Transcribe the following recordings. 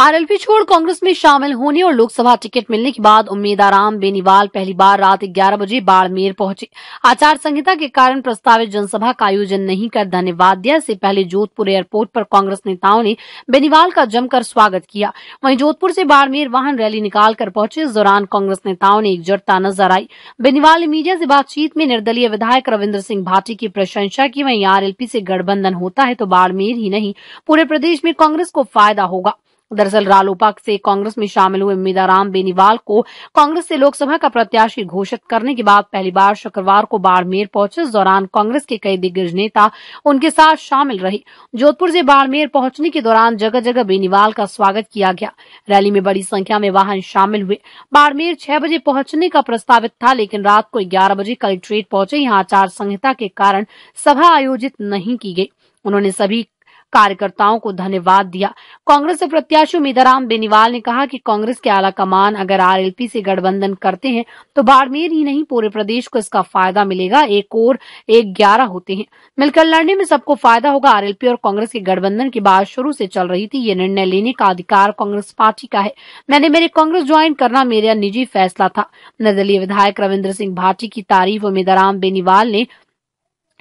RLP छोड़ कांग्रेस में शामिल होने और लोकसभा टिकट मिलने के बाद उम्मीदाराम बेनीवाल पहली बार रात 11 बजे बाड़मेर पहुंचे आचार संहिता के कारण प्रस्तावित जनसभा का आयोजन नहीं कर धन्यवाद दिया इससे पहले जोधपुर एयरपोर्ट पर कांग्रेस नेताओं ने बेनीवाल का जमकर स्वागत किया वहीं जोधपुर से बाड़मेर वाहन रैली निकालकर पहुंचे इस दौरान कांग्रेस नेताओं ने एकजुटता नजर आई बेनीवाल ने मीडिया से बातचीत में निर्दलीय विधायक रविन्द्र सिंह भाटी की प्रशंसा की वहीं आरएलपी से गठबंधन होता है तो बाड़मेर ही नहीं पूरे प्रदेश में कांग्रेस को फायदा होगा दरअसल रालोपा से कांग्रेस में शामिल हुए मीदाराम बेनीवाल को कांग्रेस से लोकसभा का प्रत्याशी घोषित करने के बाद पहली बार शुक्रवार को बाड़मेर पहुंचे इस दौरान कांग्रेस के कई दिग्गज नेता उनके साथ शामिल रहे जोधपुर से बाड़मेर पहुंचने के दौरान जगह जगह बेनीवाल का स्वागत किया गया रैली में बड़ी संख्या में वाहन शामिल हुए बाड़मेर छह बजे पहुंचने का प्रस्तावित था लेकिन रात को ग्यारह बजे कलेक्ट्रेट पहुंचे यहाँ आचार संहिता के कारण सभा आयोजित नहीं की गई उन्होंने सभी कार्यकर्ताओं को धन्यवाद दिया कांग्रेस के प्रत्याशी उम्मीदाराम बेनीवाल ने कहा कि कांग्रेस के आला कमान अगर आरएलपी से गठबंधन करते हैं तो बाड़मेर ही नहीं पूरे प्रदेश को इसका फायदा मिलेगा एक और एक ग्यारह होते हैं मिलकर लड़ने में सबको फायदा होगा आरएलपी और कांग्रेस के गठबंधन की बात शुरू से चल रही थी ये निर्णय लेने का अधिकार कांग्रेस पार्टी का है मैंने मेरे कांग्रेस ज्वाइन करना मेरा निजी फैसला था निर्दलीय विधायक रविन्द्र सिंह भाटी की तारीफ उम्मीदाराम बेनीवाल ने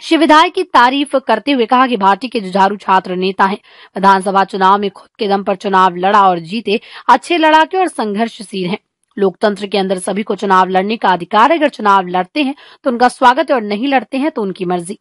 श्री विधायक की तारीफ करते हुए कहा कि भारतीय के जुझारू छात्र नेता हैं विधानसभा चुनाव में खुद के दम पर चुनाव लड़ा और जीते अच्छे लड़ाके और संघर्षशील हैं लोकतंत्र के अंदर सभी को चुनाव लड़ने का अधिकार है अगर चुनाव लड़ते हैं तो उनका स्वागत है और नहीं लड़ते हैं तो उनकी मर्जी